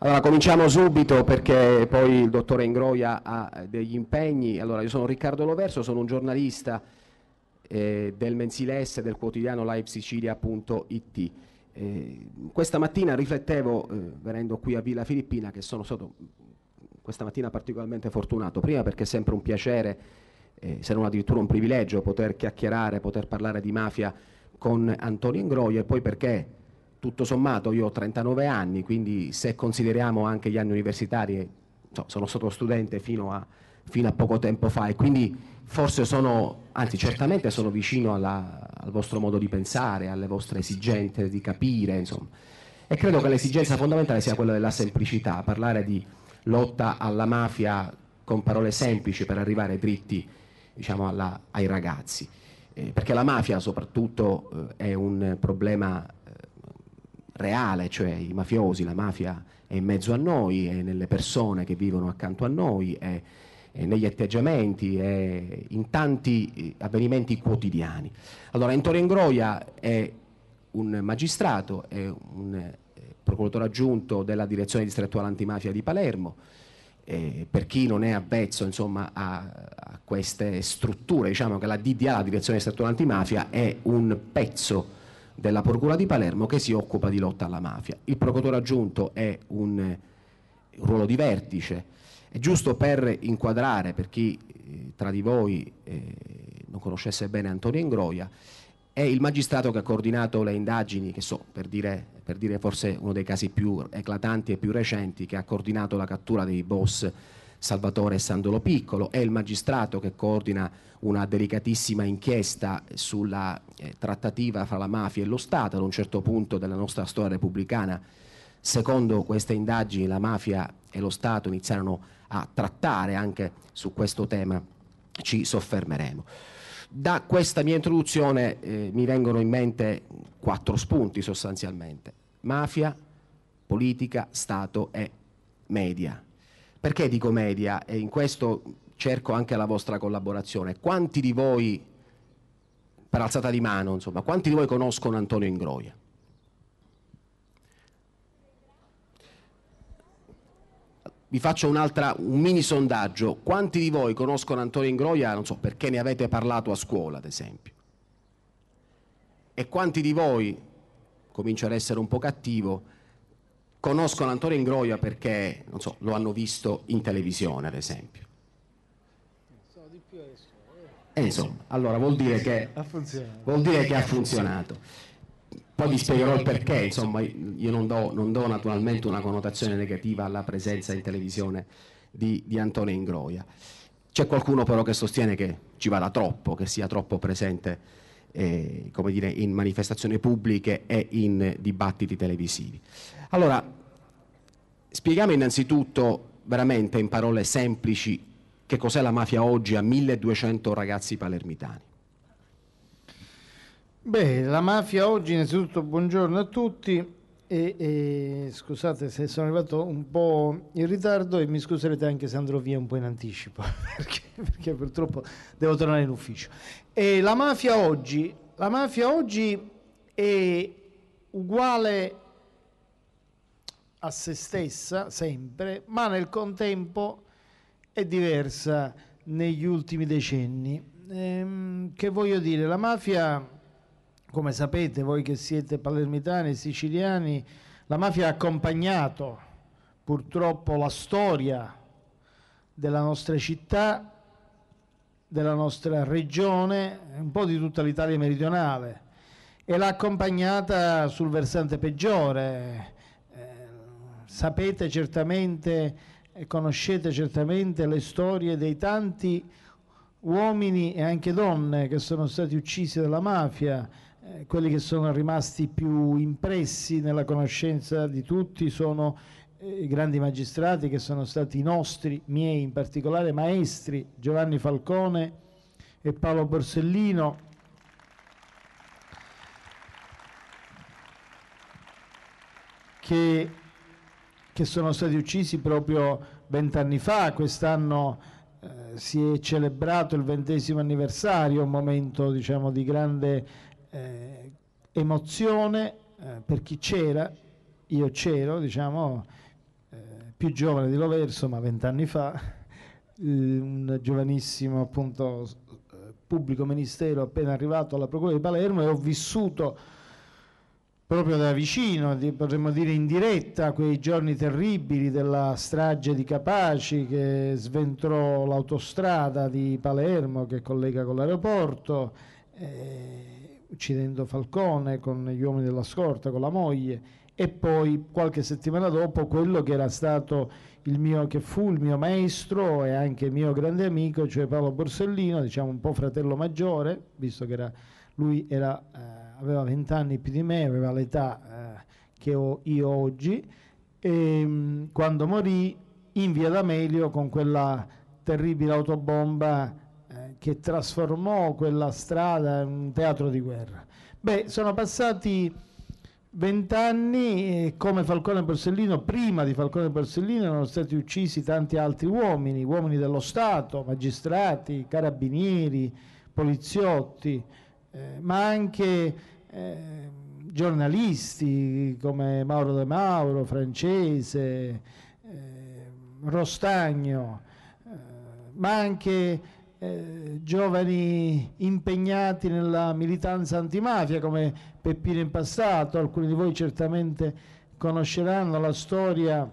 Allora, cominciamo subito perché poi il dottore Ingroia ha degli impegni. Allora, io sono Riccardo Loverso, sono un giornalista eh, del mensile S del quotidiano livesicilia.it. Eh, questa mattina riflettevo, eh, venendo qui a Villa Filippina, che sono stato mm, questa mattina particolarmente fortunato, prima perché è sempre un piacere, eh, se non addirittura un privilegio, poter chiacchierare, poter parlare di mafia con Antonio Ingroia e poi perché tutto sommato io ho 39 anni, quindi se consideriamo anche gli anni universitari, sono stato studente fino a, fino a poco tempo fa e quindi forse sono, anzi certamente sono vicino alla, al vostro modo di pensare, alle vostre esigenze di capire, insomma. E credo che l'esigenza fondamentale sia quella della semplicità, parlare di lotta alla mafia con parole semplici per arrivare dritti diciamo, alla, ai ragazzi. Eh, perché la mafia soprattutto eh, è un problema reale, cioè i mafiosi, la mafia è in mezzo a noi, è nelle persone che vivono accanto a noi, è, è negli atteggiamenti, è in tanti eh, avvenimenti quotidiani. Allora, Entorio Ingroia è un magistrato, è un eh, procuratore aggiunto della direzione distrettuale antimafia di Palermo. Eh, per chi non è avvezzo insomma, a, a, queste strutture, diciamo che la DDA, la direzione distrettuale antimafia, è un pezzo della Procura di Palermo che si occupa di lotta alla mafia. Il procuratore aggiunto è un, eh, ruolo di vertice, è giusto per inquadrare, per chi eh, tra di voi eh, non conoscesse bene Antonio Ingroia, è il magistrato che ha coordinato le indagini, che so, per dire, per dire forse uno dei casi più eclatanti e più recenti, che ha coordinato la cattura dei boss Salvatore Sandolo Piccolo, è il magistrato che coordina una delicatissima inchiesta sulla eh, trattativa fra la mafia e lo Stato ad un certo punto della nostra storia repubblicana. Secondo queste indagini la mafia e lo Stato iniziarono a trattare anche su questo tema, ci soffermeremo. Da questa mia introduzione eh, mi vengono in mente quattro spunti sostanzialmente. Mafia, politica, Stato e media. Perché dico media? E in questo cerco anche la vostra collaborazione. Quanti di voi, per alzata di mano, insomma, quanti di voi conoscono Antonio Ingroia? vi faccio un mini sondaggio. Quanti di voi conoscono Antonio Ingroia, non so, perché ne avete parlato a scuola, ad esempio? E quanti di voi, comincio ad essere un po' cattivo, conoscono Antonio Ingroia perché so, lo hanno visto in televisione, ad esempio. E eh, insomma, allora vuol dire che ha funzionato. Che ha funzionato. Poi vi spiegherò il perché, insomma, io non do, non do, naturalmente una connotazione negativa alla presenza in televisione di, di Antonio Ingroia. C'è qualcuno però che sostiene che ci vada troppo, che sia troppo presente eh, dire, in manifestazioni pubbliche e in dibattiti televisivi. Allora, spieghiamo innanzitutto veramente in parole semplici che cos'è la mafia oggi a 1200 ragazzi palermitani. Beh, la mafia oggi, innanzitutto buongiorno a tutti e, e, scusate se sono arrivato un po' in ritardo e mi scuserete anche se andrò via un po' in anticipo perché, perché purtroppo devo tornare in ufficio. E la mafia oggi, la mafia oggi è uguale a se stessa sempre, ma nel contempo è diversa negli ultimi decenni. Ehm, che voglio dire, la mafia, come sapete voi che siete palermitani, e siciliani, la mafia ha accompagnato purtroppo la storia della nostra città, della nostra regione, un po' di tutta l'Italia meridionale e l'ha accompagnata sul versante peggiore sapete certamente e conoscete certamente le storie dei tanti uomini e anche donne che sono stati uccisi dalla mafia, eh, quelli che sono rimasti più impressi nella conoscenza di tutti sono eh, i grandi magistrati che sono stati i nostri, miei in particolare, maestri Giovanni Falcone e Paolo Borsellino. che che sono stati uccisi proprio vent'anni fa, quest'anno eh, si è celebrato il ventesimo anniversario, un momento diciamo, di grande eh, emozione eh, per chi c'era, io c'ero, diciamo, eh, più giovane di Loverso, ma vent'anni fa, un giovanissimo appunto eh, pubblico ministero appena arrivato alla Procura di Palermo e ho vissuto proprio da vicino, potremmo dire in diretta, quei giorni terribili della strage di Capaci che sventrò l'autostrada di Palermo che collega con l'aeroporto, eh, uccidendo Falcone con gli uomini della scorta, con la moglie, e poi qualche settimana dopo quello che era stato il mio, che fu il mio maestro e anche mio grande amico, cioè Paolo Borsellino, diciamo un po' fratello maggiore, visto che era, lui era... Eh, aveva 20 anni più di me, aveva l'età eh, che ho io oggi, e, ehm, quando morì in via D'Amelio con quella terribile autobomba eh, che trasformò quella strada in un teatro di guerra. Beh, sono passati vent'anni e come Falcone e Borsellino, prima di Falcone e Borsellino, erano stati uccisi tanti altri uomini, uomini dello Stato, magistrati, carabinieri, poliziotti. Eh, ma anche eh, giornalisti come Mauro De Mauro, Francese, eh, Rostagno, eh, ma anche giovani impegnati nella militanza antimafia come Peppino in passato, alcuni di voi certamente conosceranno la storia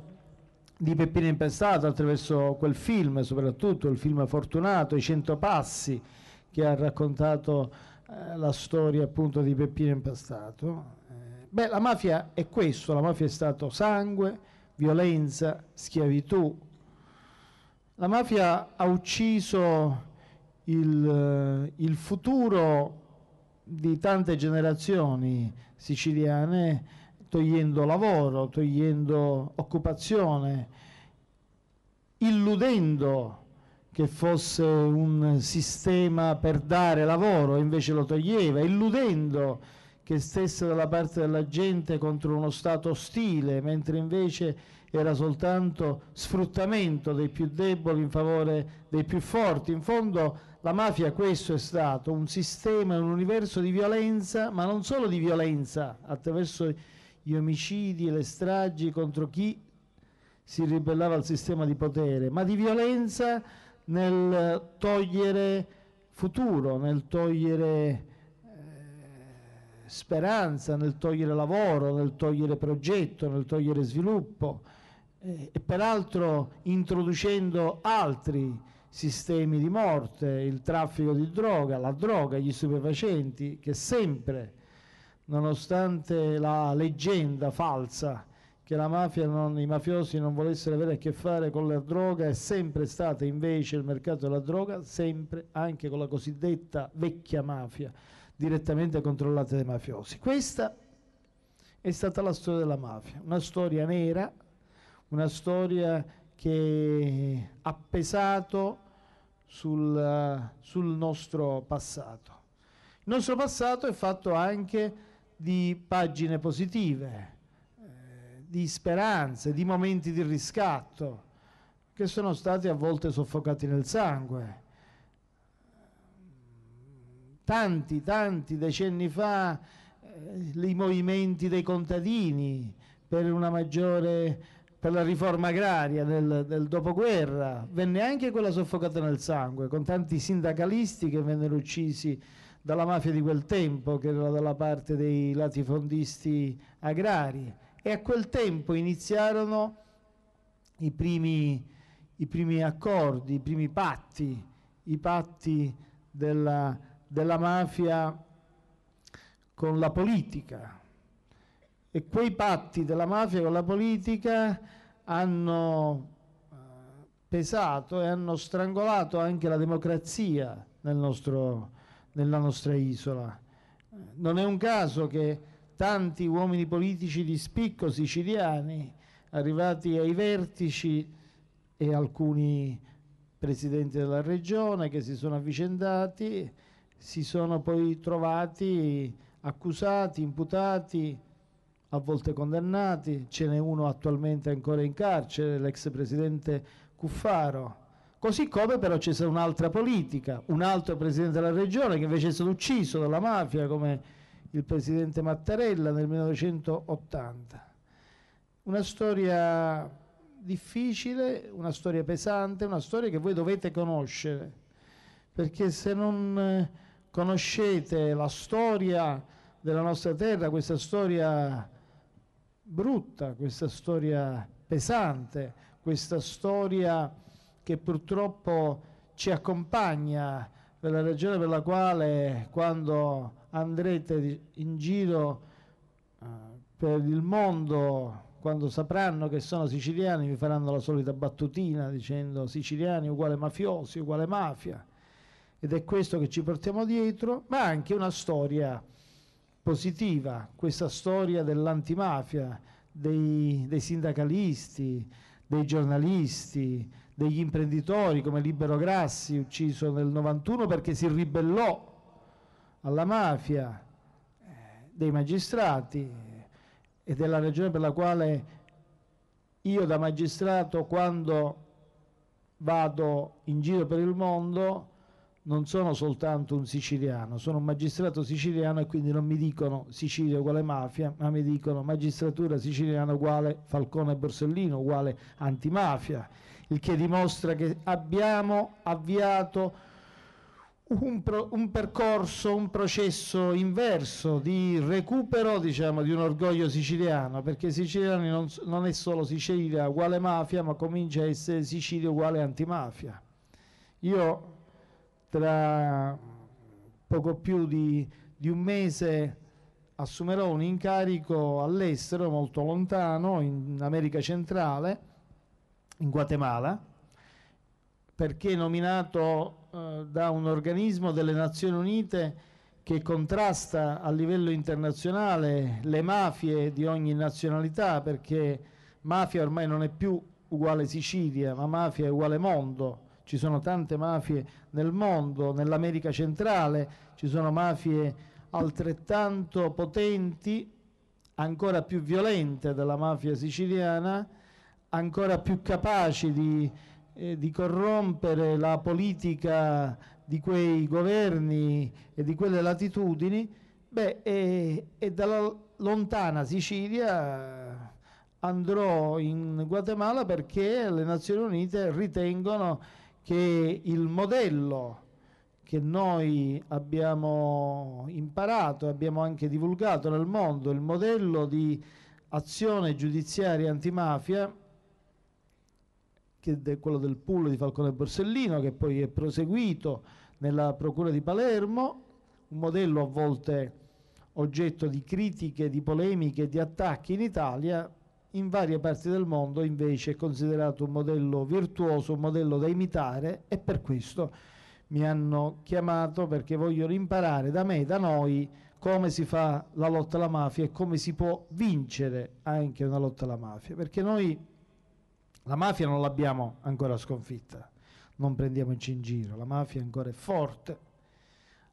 di Peppino in passato attraverso quel film, soprattutto il film Fortunato, I Cento Passi, che ha raccontato eh, la storia appunto di Peppino Impastato. Eh, beh, la mafia è questo, la mafia è stato sangue, violenza, schiavitù. La mafia ha ucciso il, eh, il futuro di tante generazioni siciliane togliendo lavoro, togliendo occupazione, illudendo che fosse un sistema per dare lavoro, invece lo toglieva, illudendo che stesse dalla parte della gente contro uno Stato ostile, mentre invece era soltanto sfruttamento dei più deboli in favore dei più forti. In fondo la mafia questo è stato, un sistema, un universo di violenza, ma non solo di violenza, attraverso gli omicidi e le stragi contro chi si ribellava al sistema di potere, ma di violenza nel togliere futuro, nel togliere eh, speranza, nel togliere lavoro, nel togliere progetto, nel togliere sviluppo eh, e peraltro introducendo altri sistemi di morte, il traffico di droga, la droga, gli stupefacenti che sempre, nonostante la leggenda falsa che la mafia, non, i mafiosi non volessero avere a che fare con la droga, è sempre stato invece il mercato della droga, sempre anche con la cosiddetta vecchia mafia, direttamente controllata dai mafiosi. Questa è stata la storia della mafia, una storia nera, una storia che ha pesato sul, sul nostro passato. Il nostro passato è fatto anche di pagine positive, di speranze, di momenti di riscatto, che sono stati a volte soffocati nel sangue. Tanti, tanti decenni fa eh, i movimenti dei contadini per una maggiore per la riforma agraria del, del, dopoguerra, venne anche quella soffocata nel sangue, con tanti sindacalisti che vennero uccisi dalla mafia di quel tempo, che era dalla parte dei latifondisti agrari. E a quel tempo iniziarono i primi, i primi accordi, i primi patti, i patti della, della mafia con la politica. E quei patti della mafia con la politica hanno eh, pesato e hanno strangolato anche la democrazia nel nostro, nella nostra isola. Non è un caso che tanti uomini politici di spicco siciliani arrivati ai vertici e alcuni presidenti della regione che si sono avvicendati, si sono poi trovati accusati, imputati, a volte condannati, ce n'è uno attualmente ancora in carcere, l'ex presidente Cuffaro. Così come però c'è stata un'altra politica, un altro presidente della regione che invece è stato ucciso dalla mafia come il presidente Mattarella nel 1980. Una storia difficile, una storia pesante, una storia che voi dovete conoscere, perché se non eh, conoscete la storia della nostra terra, questa storia brutta, questa storia pesante, questa storia che purtroppo ci accompagna per la ragione per la quale quando andrete in giro eh, per il mondo, quando sapranno che sono siciliani, vi faranno la solita battutina dicendo siciliani uguale mafiosi, uguale mafia. Ed è questo che ci portiamo dietro, ma anche una storia positiva, questa storia dell'antimafia, dei, dei sindacalisti, dei giornalisti, degli imprenditori come Libero Grassi, ucciso nel 91 perché si ribellò alla mafia eh, dei magistrati eh, ed è la ragione per la quale io da magistrato quando vado in giro per il mondo non sono soltanto un siciliano, sono un magistrato siciliano e quindi non mi dicono Sicilia uguale mafia, ma mi dicono magistratura siciliana uguale Falcone Borsellino uguale antimafia il che dimostra che abbiamo avviato un, pro, un, percorso, un processo inverso di recupero diciamo, di un orgoglio siciliano, perché siciliani non, non, è solo Sicilia uguale mafia, ma comincia a essere Sicilia uguale antimafia. Io tra poco più di, di un mese assumerò un incarico all'estero, molto lontano, in America centrale, in Guatemala, perché nominato eh, da un organismo delle Nazioni Unite che contrasta a livello internazionale le mafie di ogni nazionalità, perché mafia ormai non è più uguale Sicilia, ma mafia è uguale mondo. Ci sono tante mafie nel mondo, nell'America centrale ci sono mafie altrettanto potenti, ancora più violente della mafia siciliana, ancora più capaci di, eh, di corrompere la politica di quei governi e di quelle latitudini, beh, e, e dalla lontana Sicilia andrò in Guatemala perché le Nazioni Unite ritengono che il modello che noi abbiamo imparato, abbiamo anche divulgato nel mondo, il modello di azione giudiziaria antimafia de, quello del pool di Falcone Borsellino che poi è proseguito nella Procura di Palermo, un modello a volte oggetto di critiche, di polemiche, di attacchi in Italia, in varie parti del mondo invece è considerato un modello virtuoso, un modello da imitare e per questo mi hanno chiamato perché vogliono imparare da me, da noi, come si fa la lotta alla mafia e come si può vincere anche una lotta alla mafia, perché noi la mafia non l'abbiamo ancora sconfitta, non prendiamoci in giro, la mafia ancora è forte,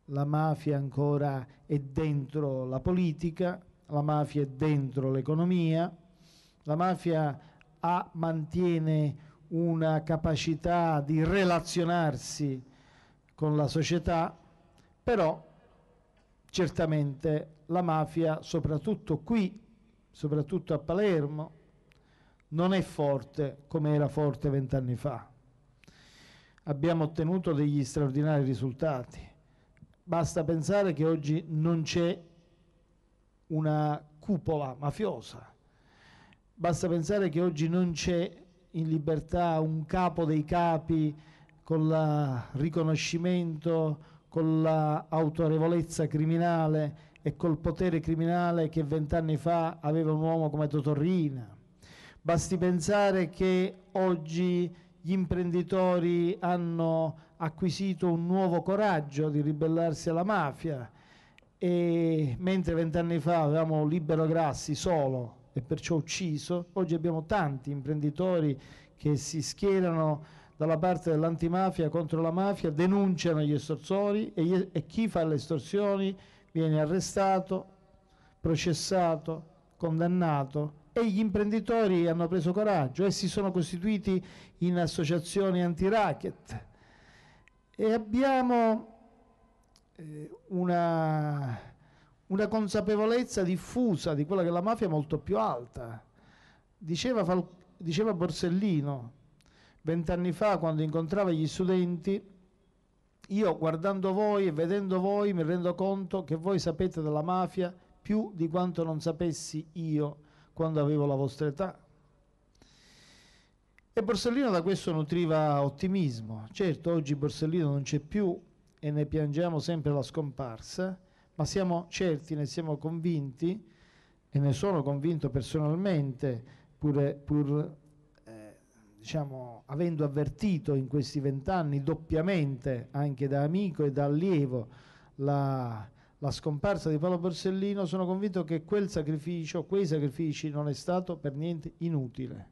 la mafia ancora è dentro la politica, la mafia è dentro l'economia, la mafia ha, mantiene una capacità di relazionarsi con la società, però certamente la mafia, soprattutto qui, soprattutto a Palermo, non è forte come era forte vent'anni fa. Abbiamo ottenuto degli straordinari risultati. Basta pensare che oggi non c'è una cupola mafiosa. Basta pensare che oggi non c'è in libertà un capo dei capi con il riconoscimento, con l'autorevolezza criminale e col potere criminale che vent'anni fa aveva un uomo come Totorrina Basti pensare che oggi gli imprenditori hanno acquisito un nuovo coraggio di ribellarsi alla mafia e mentre vent'anni fa avevamo libero grassi solo e perciò ucciso, oggi abbiamo tanti imprenditori che si schierano dalla parte dell'antimafia contro la mafia, denunciano gli estorsori e, gli, e chi fa le estorsioni viene arrestato, processato, condannato e gli imprenditori hanno preso coraggio e si sono costituiti in associazioni anti-racket. E abbiamo eh, una, una consapevolezza diffusa di quella che è la mafia molto più alta. Diceva, Fal diceva Borsellino, vent'anni fa, quando incontrava gli studenti, io guardando voi e vedendo voi mi rendo conto che voi sapete della mafia più di quanto non sapessi io quando avevo la vostra età. E Borsellino da questo nutriva ottimismo. Certo, oggi Borsellino non c'è più e ne piangiamo sempre la scomparsa, ma siamo certi, ne siamo convinti, e ne sono convinto personalmente, pure, pur eh, diciamo, avendo avvertito in questi vent'anni doppiamente, anche da amico e da allievo, la, la scomparsa di Paolo Borsellino, sono convinto che quel sacrificio, quei sacrifici non è stato per niente inutile.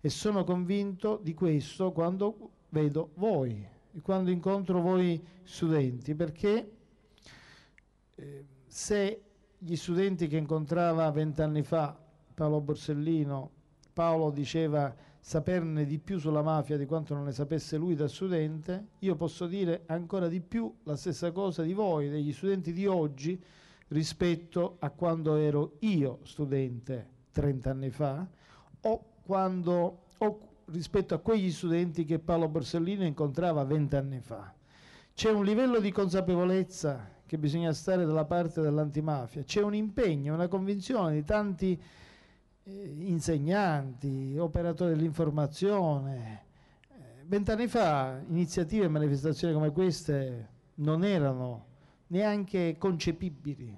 E sono convinto di questo quando vedo voi, quando incontro voi studenti, perché eh, se gli studenti che incontrava vent'anni fa Paolo Borsellino, Paolo diceva saperne di più sulla mafia di quanto non ne sapesse lui da studente, io posso dire ancora di più la stessa cosa di voi, degli studenti di oggi, rispetto a quando ero io studente 30 anni fa o, quando, o rispetto a quegli studenti che Paolo Borsellino incontrava 20 anni fa. C'è un livello di consapevolezza che bisogna stare dalla parte dell'antimafia, c'è un impegno, una convinzione di tanti eh, insegnanti, operatori dell'informazione. Eh, vent'anni fa iniziative e manifestazioni come queste non erano neanche concepibili.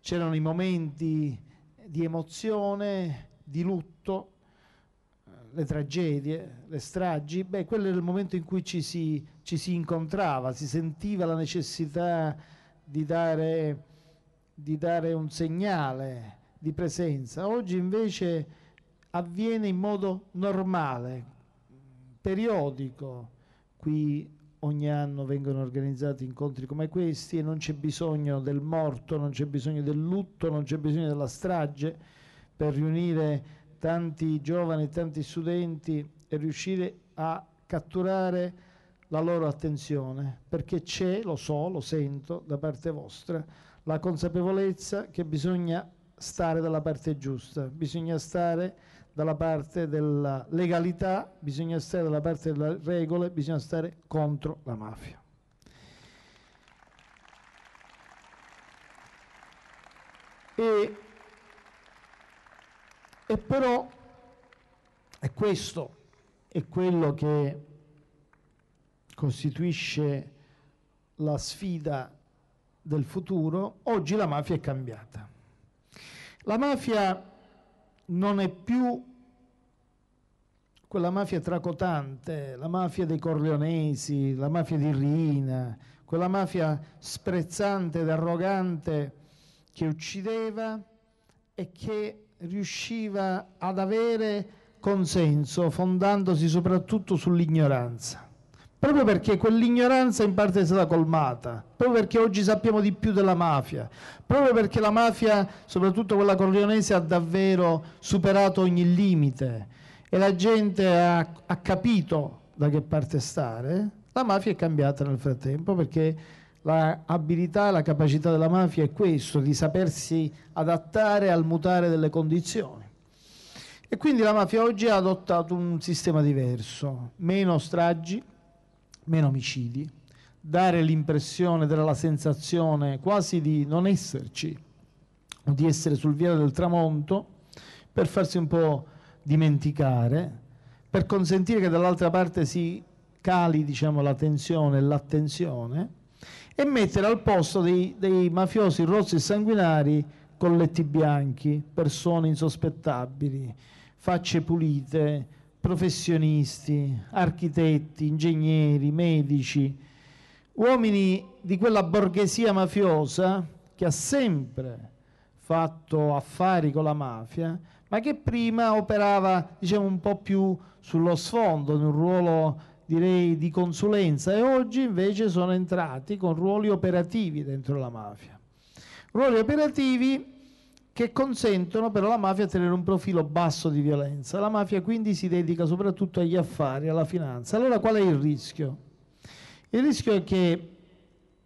C'erano i momenti di emozione, di lutto, eh, le tragedie, le stragi, beh, quello era il momento in cui ci si, ci si incontrava, si sentiva la necessità di dare, di dare un segnale, di presenza. Oggi invece avviene in modo normale, periodico. Qui ogni anno vengono organizzati incontri come questi e non c'è bisogno del morto, non c'è bisogno del lutto, non c'è bisogno della strage per riunire tanti giovani, e tanti studenti e riuscire a catturare la loro attenzione, perché c'è, lo so, lo sento da parte vostra, la consapevolezza che bisogna stare dalla parte giusta, bisogna stare dalla parte della legalità, bisogna stare dalla parte delle regole, bisogna stare contro la mafia. E, e però è questo, è quello che costituisce la sfida del futuro. Oggi la mafia è cambiata la mafia non è più quella mafia tracotante, la mafia dei Corleonesi, la mafia di Rina, quella mafia sprezzante ed arrogante che uccideva e che riusciva ad avere consenso fondandosi soprattutto sull'ignoranza proprio perché quell'ignoranza in parte è stata colmata, proprio perché oggi sappiamo di più della mafia, proprio perché la mafia, soprattutto quella corleonese, ha davvero superato ogni limite e la gente ha, ha capito da che parte stare, la mafia è cambiata nel frattempo perché l'abilità, la, la capacità della mafia è questo, di sapersi adattare al mutare delle condizioni. E quindi la mafia oggi ha adottato un sistema diverso, meno stragi, meno omicidi, dare l'impressione, dare la sensazione quasi di non esserci di essere sul viale del tramonto per farsi un po' dimenticare, per consentire che dall'altra parte si cali diciamo, la tensione e l'attenzione e mettere al posto dei, dei mafiosi rossi e sanguinari colletti bianchi, persone insospettabili, facce pulite, professionisti, architetti, ingegneri, medici, uomini di quella borghesia mafiosa che ha sempre fatto affari con la mafia, ma che prima operava diciamo, un po' più sullo sfondo, in un ruolo direi di consulenza e oggi invece sono entrati con ruoli operativi dentro la mafia. Ruoli operativi che consentono però alla mafia di tenere un profilo basso di violenza. La mafia quindi si dedica soprattutto agli affari, alla finanza. Allora qual è il rischio? Il rischio è che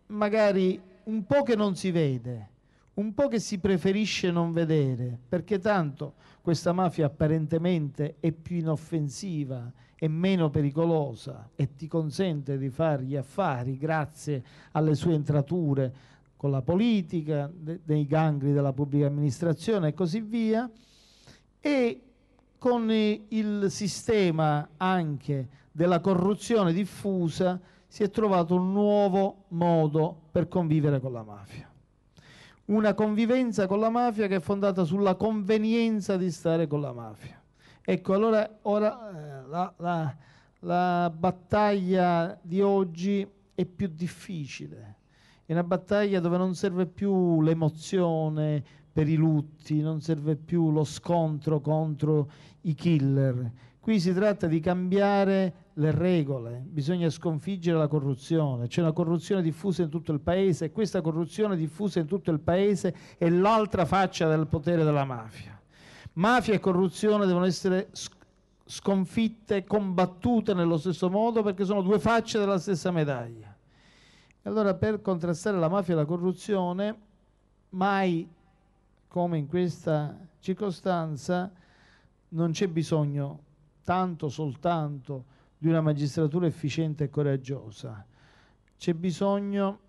magari un po' che non si vede, un po' che si preferisce non vedere, perché tanto questa mafia apparentemente è più inoffensiva, è meno pericolosa e ti consente di fare gli affari grazie alle sue entrature, con la politica, de, dei gangli della pubblica amministrazione e così via, e con eh, il sistema anche della corruzione diffusa si è trovato un nuovo modo per convivere con la mafia. Una convivenza con la mafia che è fondata sulla convenienza di stare con la mafia. Ecco, allora ora, eh, la, la, la battaglia di oggi è più difficile è una battaglia dove non serve più l'emozione per i lutti, non serve più lo scontro contro i killer. Qui si tratta di cambiare le regole, bisogna sconfiggere la corruzione, c'è una corruzione diffusa in tutto il paese e questa corruzione diffusa in tutto il paese è l'altra faccia del potere della mafia. Mafia e corruzione devono essere sconfitte, combattute nello stesso modo perché sono due facce della stessa medaglia. Allora per contrastare la mafia e la corruzione, mai come in questa circostanza, non c'è bisogno tanto soltanto di una magistratura efficiente e coraggiosa, c'è bisogno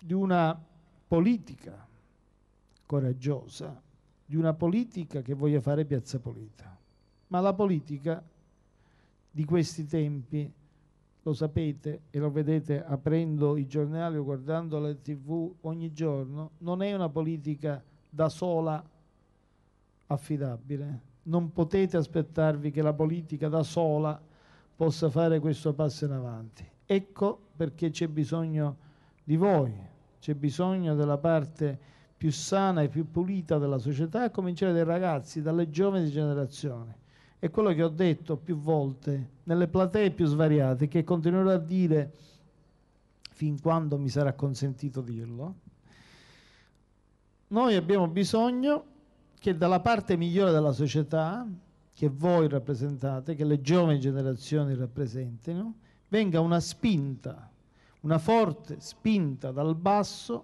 di una politica coraggiosa, di una politica che voglia fare Piazza Pulita. Ma la politica di questi tempi lo sapete e lo vedete aprendo i giornali o guardando la tv ogni giorno, non è una politica da sola affidabile. Non potete aspettarvi che la politica da sola possa fare questo passo in avanti. Ecco perché c'è bisogno di voi, c'è bisogno della parte più sana e più pulita della società, a cominciare dai ragazzi, dalle giovani generazioni è quello che ho detto più volte nelle platee più svariate, che continuerò a dire fin quando mi sarà consentito dirlo. Noi abbiamo bisogno che dalla parte migliore della società, che voi rappresentate, che le giovani generazioni rappresentino, venga una spinta, una forte spinta dal basso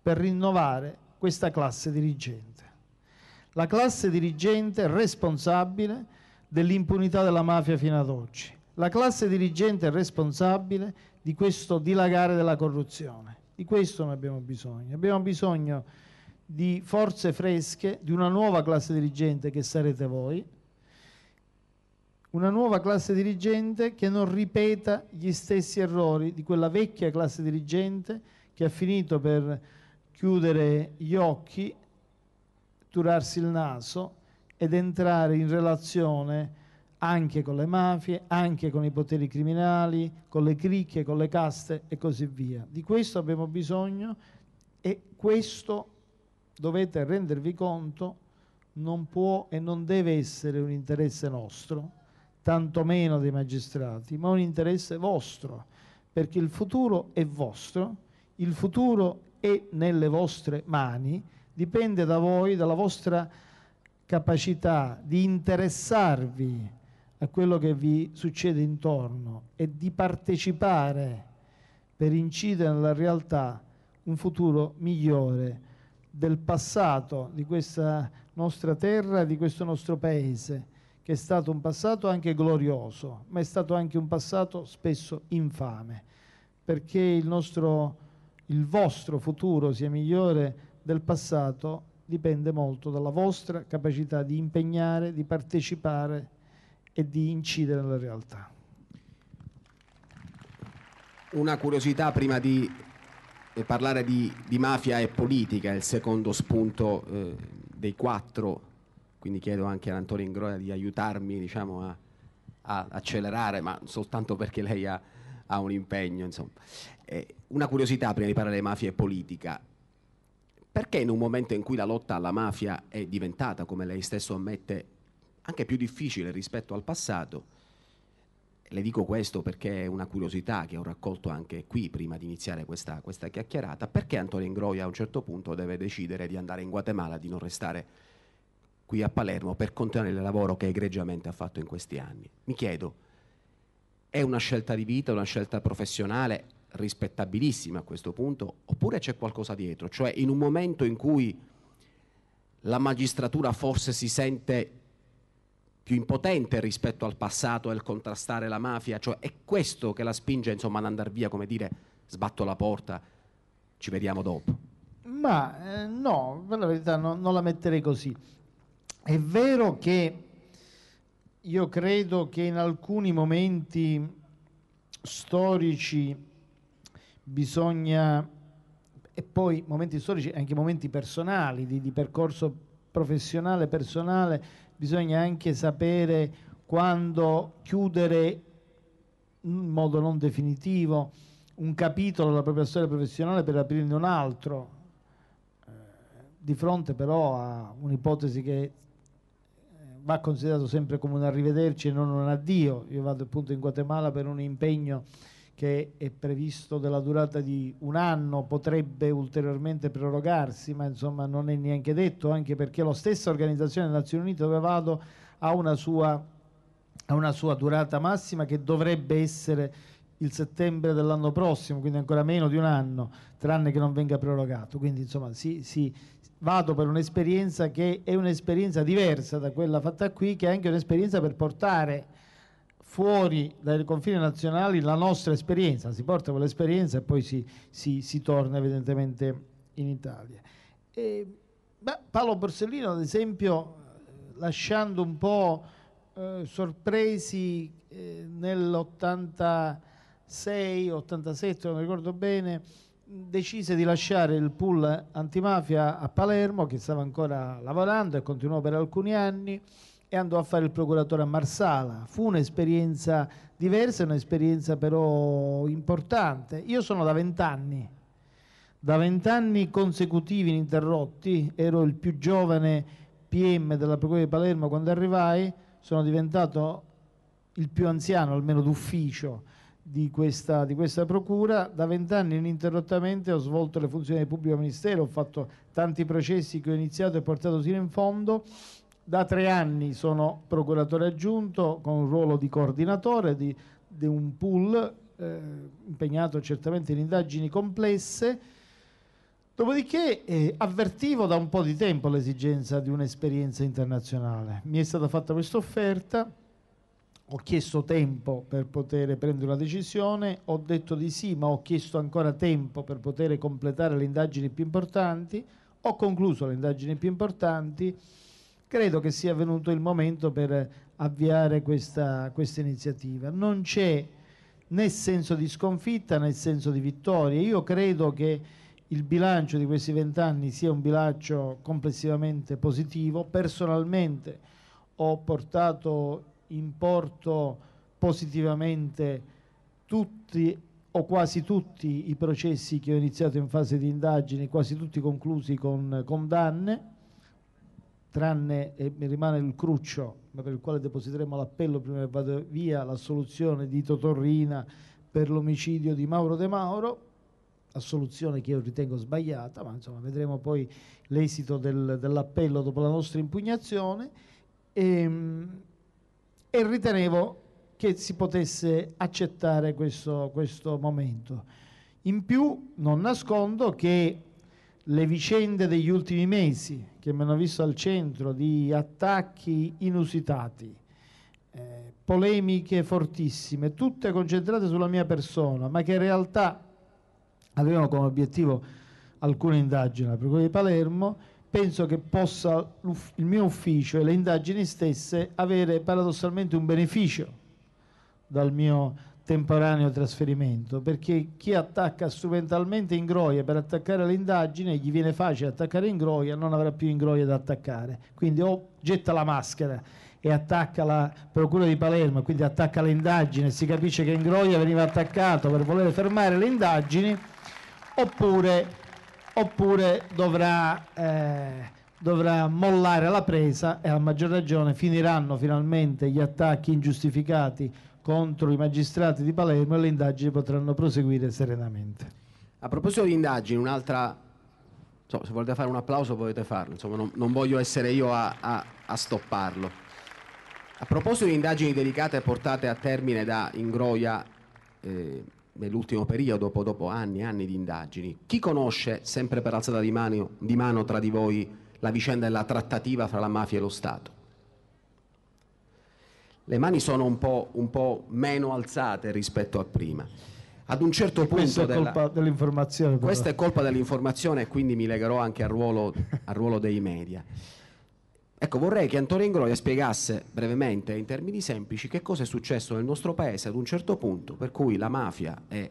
per rinnovare questa classe dirigente. La classe dirigente responsabile dell'impunità della mafia fino ad oggi. La classe dirigente è responsabile di questo dilagare della corruzione. Di questo ne abbiamo bisogno. Abbiamo bisogno di forze fresche, di una nuova classe dirigente che sarete voi, una nuova classe dirigente che non ripeta gli stessi errori di quella vecchia classe dirigente che ha finito per chiudere gli occhi, turarsi il naso ed entrare in relazione anche con le mafie, anche con i poteri criminali, con le cricche, con le caste e così via. Di questo abbiamo bisogno e questo dovete rendervi conto non può e non deve essere un interesse nostro, tantomeno dei magistrati, ma un interesse vostro, perché il futuro è vostro, il futuro è nelle vostre mani, dipende da voi, dalla vostra capacità di interessarvi a quello che vi succede intorno e di partecipare per incidere nella realtà un futuro migliore del passato di questa nostra terra, di questo nostro paese, che è stato un passato anche glorioso, ma è stato anche un passato spesso infame, perché il, nostro, il vostro futuro sia migliore del passato dipende molto dalla vostra capacità di impegnare, di partecipare e di incidere nella realtà. Una curiosità prima di parlare di, di mafia e politica, il secondo spunto eh, dei quattro, quindi chiedo anche ad Antonio Ingroia di aiutarmi diciamo, a, a, accelerare, ma soltanto perché lei ha, ha un impegno. Eh, una curiosità prima di parlare di mafia e politica, perché in un momento in cui la lotta alla mafia è diventata, come lei stesso ammette, anche più difficile rispetto al passato, le dico questo perché è una curiosità che ho raccolto anche qui prima di iniziare questa, questa chiacchierata, perché Antonio Ingroia a un certo punto deve decidere di andare in Guatemala, di non restare qui a Palermo per continuare il lavoro che egregiamente ha fatto in questi anni. Mi chiedo, è una scelta di vita, una scelta professionale, rispettabilissima a questo punto, oppure c'è qualcosa dietro? Cioè in un momento in cui la magistratura forse si sente più impotente rispetto al passato nel contrastare la mafia, cioè è questo che la spinge insomma, ad andare via, come dire, sbatto la porta, ci vediamo dopo. Ma eh, no, per la verità no, non la metterei così. È vero che io credo che in alcuni momenti storici bisogna, e poi momenti storici, anche momenti personali, di, di percorso professionale, personale, bisogna anche sapere quando chiudere in modo non definitivo un capitolo della propria storia professionale per aprirne un altro, eh, di fronte però a un'ipotesi che eh, va considerato sempre come un arrivederci e non un addio. Io vado appunto in Guatemala per un impegno che è previsto della durata di un anno, potrebbe ulteriormente prorogarsi, ma insomma non è neanche detto, anche perché la stessa organizzazione delle Nazioni Unite dove vado ha una sua, ha una sua durata massima che dovrebbe essere il settembre dell'anno prossimo, quindi ancora meno di un anno, tranne che non venga prorogato. Quindi insomma si, si, vado per un'esperienza che è un'esperienza diversa da quella fatta qui, che è anche un'esperienza per portare fuori dai confini nazionali la nostra esperienza, si porta quell'esperienza e poi si, si, si torna evidentemente in Italia. E, beh, Paolo Borsellino, ad esempio, eh, lasciando un po' eh, sorpresi eh, nell'86, 87, non ricordo bene, decise di lasciare il pool antimafia a Palermo, che stava ancora lavorando e continuò per alcuni anni e andò a fare il procuratore a Marsala. Fu un'esperienza diversa, un'esperienza però importante. Io sono da vent'anni, da vent'anni consecutivi ininterrotti, ero il più giovane PM della Procura di Palermo quando arrivai, sono diventato il più anziano, almeno d'ufficio, di questa, di questa procura. Da vent'anni ininterrottamente ho svolto le funzioni del pubblico ministero, ho fatto tanti processi che ho iniziato e portato fino in fondo. Da tre anni sono procuratore aggiunto con un ruolo di coordinatore di, di un pool eh, impegnato certamente in indagini complesse. Dopodiché eh, avvertivo da un po' di tempo l'esigenza di un'esperienza internazionale. Mi è stata fatta questa offerta, ho chiesto tempo per poter prendere una decisione, ho detto di sì, ma ho chiesto ancora tempo per poter completare le indagini più importanti, ho concluso le indagini più importanti credo che sia venuto il momento per avviare questa, questa iniziativa. Non c'è né senso di sconfitta né senso di vittoria. Io credo che il bilancio di questi vent'anni sia un bilancio complessivamente positivo. Personalmente ho portato in porto positivamente tutti o quasi tutti i processi che ho iniziato in fase di indagine, quasi tutti conclusi con condanne tranne e mi rimane il cruccio, per il quale depositeremo l'appello prima che vada via, l'assoluzione di Totorrina per l'omicidio di Mauro De Mauro, assoluzione che io ritengo sbagliata, ma insomma vedremo poi l'esito del, dell'appello dopo la nostra impugnazione, e, ehm, e, ritenevo che si potesse accettare questo, questo momento. In più non nascondo che le vicende degli ultimi mesi che mi hanno visto al centro di attacchi inusitati, eh, polemiche fortissime, tutte concentrate sulla mia persona, ma che in realtà avevano come obiettivo alcune indagini alla Procura di Palermo, penso che possa il mio ufficio e le indagini stesse avere paradossalmente un beneficio dal mio, temporaneo trasferimento, perché chi attacca strumentalmente Ingroia per attaccare l'indagine, gli viene facile attaccare Ingroia, non avrà più Ingroia da attaccare. Quindi o getta la maschera e attacca la Procura di Palermo, quindi attacca l'indagine, si capisce che Ingroia veniva attaccato per voler fermare le indagini, oppure, oppure dovrà... Eh, dovrà mollare la presa e a maggior ragione finiranno finalmente gli attacchi ingiustificati contro i magistrati di Palermo e le indagini potranno proseguire serenamente. A proposito di indagini, un'altra... So, se volete fare un applauso potete farlo, insomma non, non voglio essere io a, a, a stopparlo. A proposito di indagini delicate portate a termine da Ingroia eh, nell'ultimo periodo, dopo, dopo, anni e anni di indagini, chi conosce, sempre per alzata di mano, di mano tra di voi, la vicenda della trattativa fra la mafia e lo Stato? le mani sono un po', un po meno alzate rispetto a prima. Ad un certo punto... Questa è colpa della, dell'informazione. Però. Questa è colpa dell'informazione e quindi mi legherò anche al ruolo, al ruolo dei media. Ecco, vorrei che Antonio Ingroia spiegasse brevemente, in termini semplici, che cosa è successo nel nostro paese ad un certo punto per cui la mafia e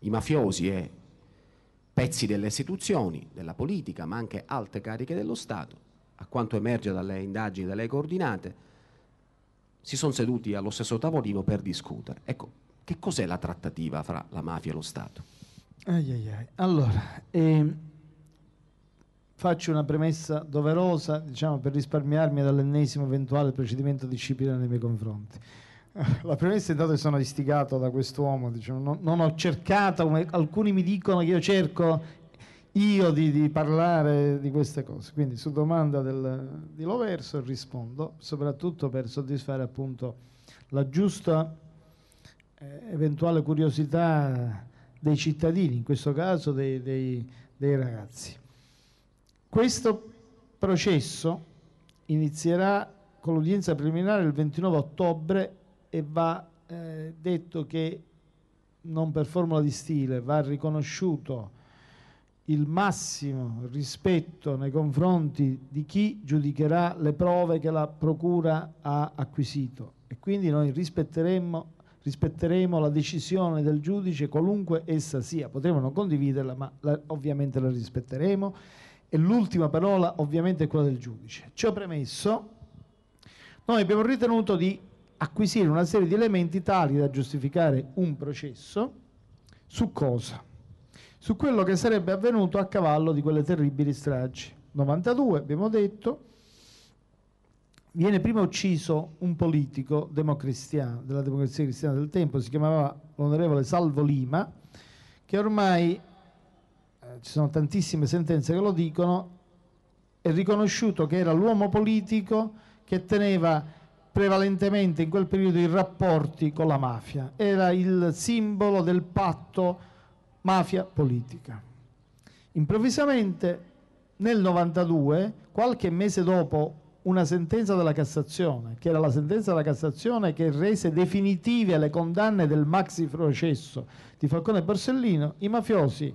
i mafiosi e pezzi delle istituzioni, della politica, ma anche alte cariche dello Stato, a quanto emerge dalle indagini, dalle coordinate, si sono seduti allo stesso tavolino per discutere. Ecco, che cos'è la trattativa fra la mafia e lo Stato? Ai ai ai. Allora, eh, faccio una premessa doverosa, diciamo, per risparmiarmi dall'ennesimo eventuale procedimento disciplinare nei miei confronti. La premessa è stata che sono istigato da quest'uomo, diciamo, non, non ho cercato, come alcuni mi dicono che io cerco io di, di, parlare di queste cose. Quindi su domanda del, di Loverso rispondo, soprattutto per soddisfare appunto la giusta eh, eventuale curiosità dei cittadini, in questo caso dei, dei, dei ragazzi. Questo processo inizierà con l'udienza preliminare il 29 ottobre e va eh, detto che non per formula di stile, va riconosciuto il massimo rispetto nei confronti di chi giudicherà le prove che la Procura ha acquisito e quindi noi rispetteremo, rispetteremo la decisione del giudice qualunque essa sia, potremmo non condividerla ma la, ovviamente la rispetteremo e l'ultima parola ovviamente è quella del giudice. Ciò premesso, noi abbiamo ritenuto di acquisire una serie di elementi tali da giustificare un processo su cosa? su quello che sarebbe avvenuto a cavallo di quelle terribili stragi. 92, abbiamo detto, viene prima ucciso un politico democristiano, della democrazia cristiana del tempo, si chiamava l'onorevole Salvo Lima, che ormai, eh, ci sono tantissime sentenze che lo dicono, è riconosciuto che era l'uomo politico che teneva prevalentemente in quel periodo i rapporti con la mafia, era il simbolo del patto mafia politica. Improvvisamente nel 92, qualche mese dopo una sentenza della Cassazione, che era la sentenza della Cassazione che rese definitive le condanne del maxi processo di Falcone e Borsellino, i mafiosi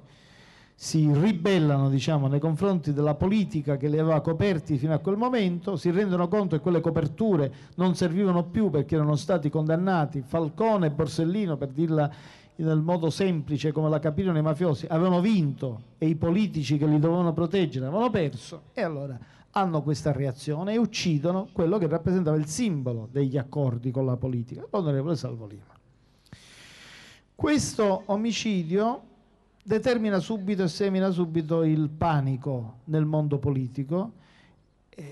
si ribellano diciamo, nei confronti della politica che li aveva coperti fino a quel momento, si rendono conto che quelle coperture non servivano più perché erano stati condannati Falcone e Borsellino, per dirla nel modo semplice come la capirono i mafiosi, avevano vinto e i politici che li dovevano proteggere avevano perso e allora hanno questa reazione e uccidono quello che rappresentava il simbolo degli accordi con la politica, l'onorevole Salvo Lima. Questo omicidio determina subito e semina subito il panico nel mondo politico,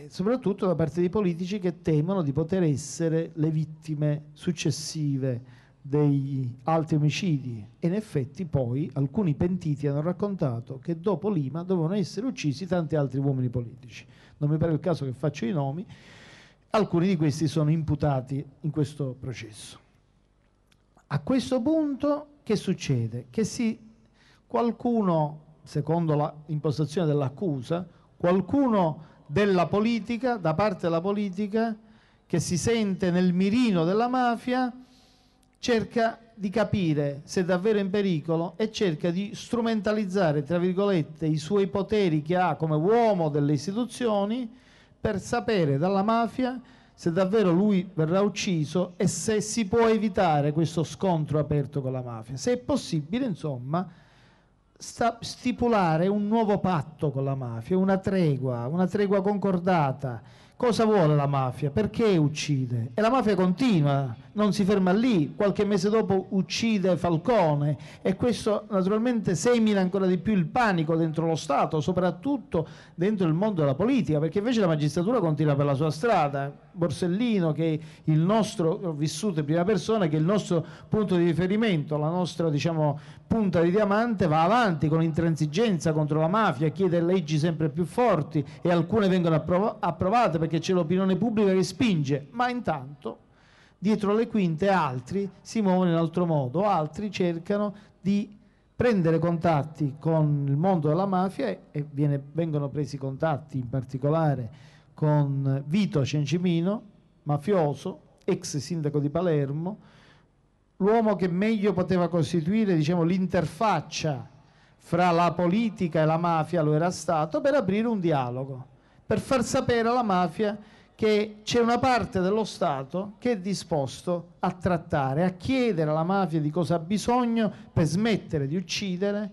soprattutto da parte dei politici che temono di poter essere le vittime successive degli altri omicidi e in effetti poi alcuni pentiti hanno raccontato che dopo Lima dovevano essere uccisi tanti altri uomini politici. Non mi pare il caso che faccio i nomi, alcuni di questi sono imputati in questo processo. A questo punto che succede? Che si, qualcuno, secondo l'impostazione dell'accusa, qualcuno della politica, da parte della politica, che si sente nel mirino della mafia, cerca di capire se è davvero in pericolo e cerca di strumentalizzare, tra virgolette, i suoi poteri che ha come uomo delle istituzioni per sapere dalla mafia se davvero lui verrà ucciso e se si può evitare questo scontro aperto con la mafia. Se è possibile, insomma, sta- stipulare un nuovo patto con la mafia, una tregua, una tregua concordata. Cosa vuole la mafia? Perché uccide? E la mafia continua non si ferma lì, qualche mese dopo uccide Falcone e questo naturalmente semina ancora di più il panico dentro lo Stato, soprattutto dentro il mondo della politica, perché invece la magistratura continua per la sua strada. Borsellino, che è il nostro, vissuto in prima persona, che è il nostro punto di riferimento, la nostra diciamo, punta di diamante, va avanti con intransigenza contro la mafia, chiede leggi sempre più forti e alcune vengono approvate perché c'è l'opinione pubblica che spinge, ma intanto dietro le quinte altri si muovono in altro modo, altri cercano di prendere contatti con il mondo della mafia e viene, vengono presi contatti in particolare con Vito Cencimino, mafioso, ex sindaco di Palermo, l'uomo che meglio poteva costituire diciamo, l'interfaccia fra la politica e la mafia lo era stato per aprire un dialogo, per far sapere alla mafia che c'è una parte dello Stato che è disposto a trattare, a chiedere alla mafia di cosa ha bisogno per smettere di uccidere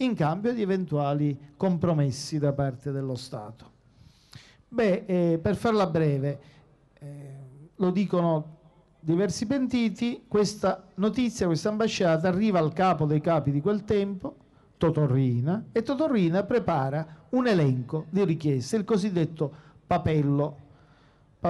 in cambio di eventuali compromessi da parte dello Stato. Beh, eh, per farla breve, eh, lo dicono diversi pentiti, questa notizia, questa ambasciata arriva al capo dei capi di quel tempo, Totorrina, e Totorrina prepara un elenco di richieste, il cosiddetto papello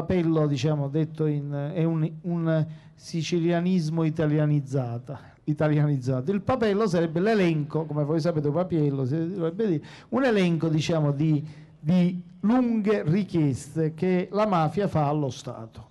Papello, diciamo, detto in, è un, un sicilianismo italianizzato. Il papello sarebbe l'elenco, come voi sapete, papiello, dire, un elenco diciamo, di, di lunghe richieste che la mafia fa allo Stato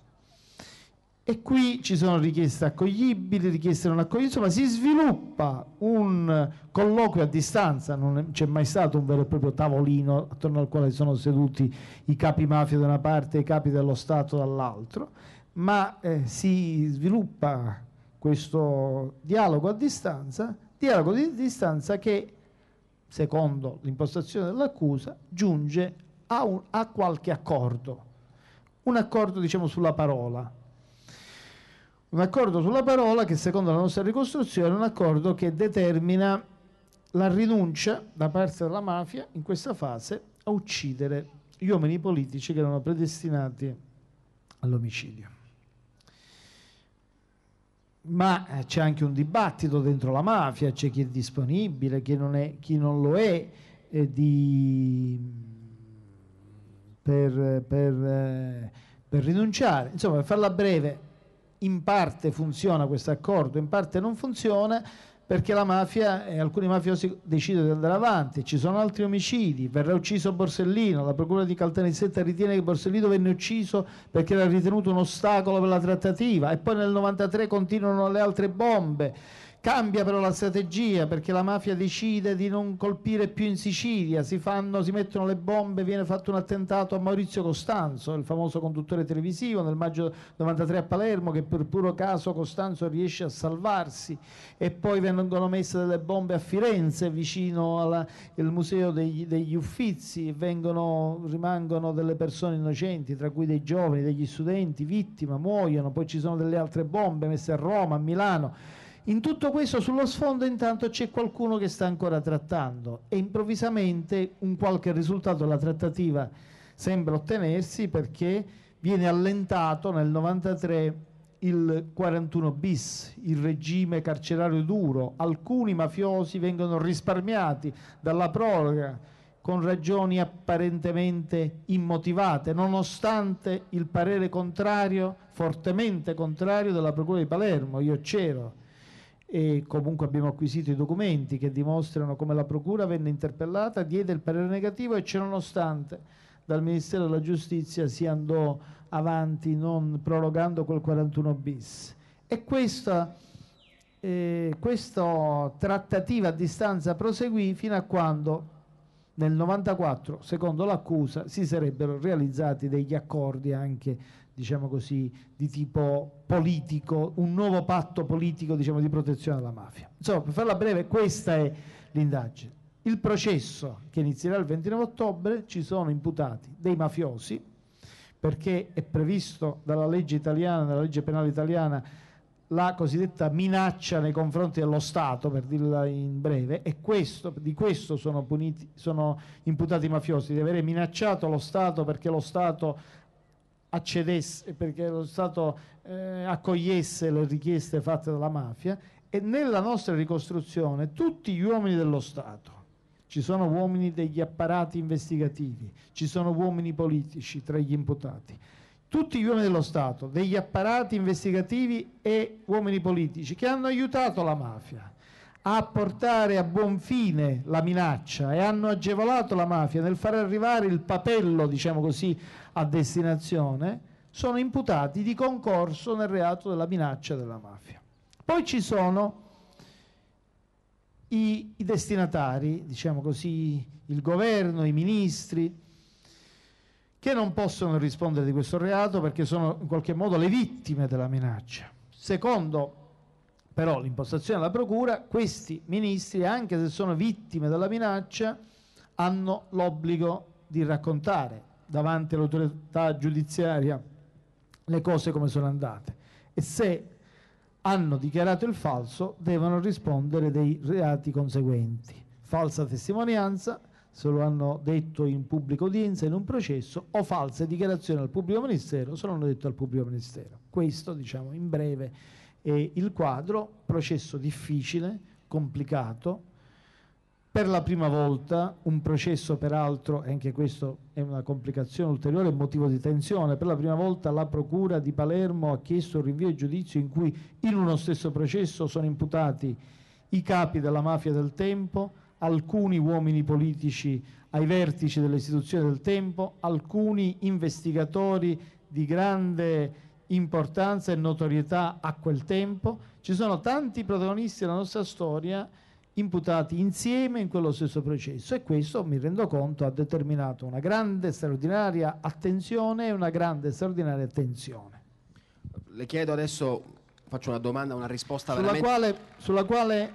e qui ci sono richieste accoglibili, richieste non accoglibili, insomma si sviluppa un colloquio a distanza, non c'è mai stato un vero e proprio tavolino attorno al quale sono seduti i capi mafia da una parte e i capi dello Stato dall'altro, ma eh, si sviluppa questo dialogo a distanza, dialogo di distanza che secondo l'impostazione dell'accusa giunge a, un, a qualche accordo, un accordo diciamo sulla parola un accordo sulla parola che secondo la nostra ricostruzione è un accordo che determina la rinuncia da parte della mafia in questa fase a uccidere gli uomini politici che erano predestinati all'omicidio. Ma eh, c'è anche un dibattito dentro la mafia, c'è chi è disponibile, chi non, è, chi non lo è, eh, di, per, per, eh, per rinunciare. Insomma, per farla breve, in parte funziona questo accordo, in parte non funziona perché la mafia e eh, alcuni mafiosi decidono di andare avanti, ci sono altri omicidi, verrà ucciso Borsellino, la procura di Caltanissetta ritiene che Borsellino venne ucciso perché era ritenuto un ostacolo per la trattativa e poi nel 93 continuano le altre bombe. Cambia però la strategia perché la mafia decide di non colpire più in Sicilia, si, fanno, si mettono le bombe, viene fatto un attentato a Maurizio Costanzo, il famoso conduttore televisivo nel maggio 93 a Palermo che per puro caso Costanzo riesce a salvarsi e poi vengono messe delle bombe a Firenze vicino alla, al museo degli, degli Uffizi, vengono, rimangono delle persone innocenti, tra cui dei giovani, degli studenti, vittime, muoiono, poi ci sono delle altre bombe messe a Roma, a Milano. In tutto questo sullo sfondo intanto c'è qualcuno che sta ancora trattando e improvvisamente un qualche risultato della trattativa sembra ottenersi perché viene allentato nel 93 il 41 bis, il regime carcerario duro, alcuni mafiosi vengono risparmiati dalla proroga con ragioni apparentemente immotivate, nonostante il parere contrario, fortemente contrario della Procura di Palermo, io c'ero e comunque abbiamo acquisito i documenti che dimostrano come la Procura venne interpellata, diede il parere negativo e ciononostante dal Ministero della Giustizia si andò avanti non prorogando quel 41 bis. E questa, eh, questa trattativa a distanza proseguì fino a quando nel 1994, secondo l'accusa, si sarebbero realizzati degli accordi anche diciamo così, di tipo politico, un nuovo patto politico diciamo, di protezione della mafia. Insomma, per farla breve, questa è l'indagine. Il processo che inizierà il 29 ottobre ci sono imputati dei mafiosi, perché è previsto dalla legge italiana, dalla legge penale italiana, la cosiddetta minaccia nei confronti dello Stato, per dirla in breve, e questo, di questo sono, puniti, sono imputati i mafiosi, di avere minacciato lo Stato perché lo Stato accedesse, perché lo Stato eh, accogliesse le richieste fatte dalla mafia e nella nostra ricostruzione tutti gli uomini dello Stato, ci sono uomini degli apparati investigativi, ci sono uomini politici tra gli imputati, tutti gli uomini dello Stato, degli apparati investigativi e uomini politici che hanno aiutato la mafia a portare a buon fine la minaccia e hanno agevolato la mafia nel far arrivare il papello, diciamo così, a destinazione, sono imputati di concorso nel reato della minaccia della mafia. Poi ci sono i, i destinatari, diciamo così, il governo, i ministri, che non possono rispondere di questo reato perché sono in qualche modo le vittime della minaccia. Secondo però l'impostazione della procura, questi ministri, anche se sono vittime della minaccia, hanno l'obbligo di raccontare davanti all'autorità giudiziaria le cose come sono andate e se hanno dichiarato il falso devono rispondere dei reati conseguenti. Falsa testimonianza, se lo hanno detto in pubblica udienza, in un processo, o false dichiarazioni al pubblico ministero, se lo hanno detto al pubblico ministero. Questo, diciamo, in breve eh, il quadro, processo difficile, complicato, per la prima volta un processo peraltro, e anche questo è una complicazione ulteriore, motivo di tensione, per la prima volta la Procura di Palermo ha chiesto un rinvio di giudizio in cui in uno stesso processo sono imputati i capi della mafia del tempo, alcuni uomini politici ai vertici delle istituzioni del tempo, alcuni investigatori di grande importanza e notorietà a quel tempo, ci sono tanti protagonisti della nostra storia imputati insieme in quello stesso processo e questo mi rendo conto ha determinato una grande straordinaria attenzione e una grande straordinaria tensione. Le chiedo adesso, faccio una domanda, una risposta sulla veramente... Quale, sulla quale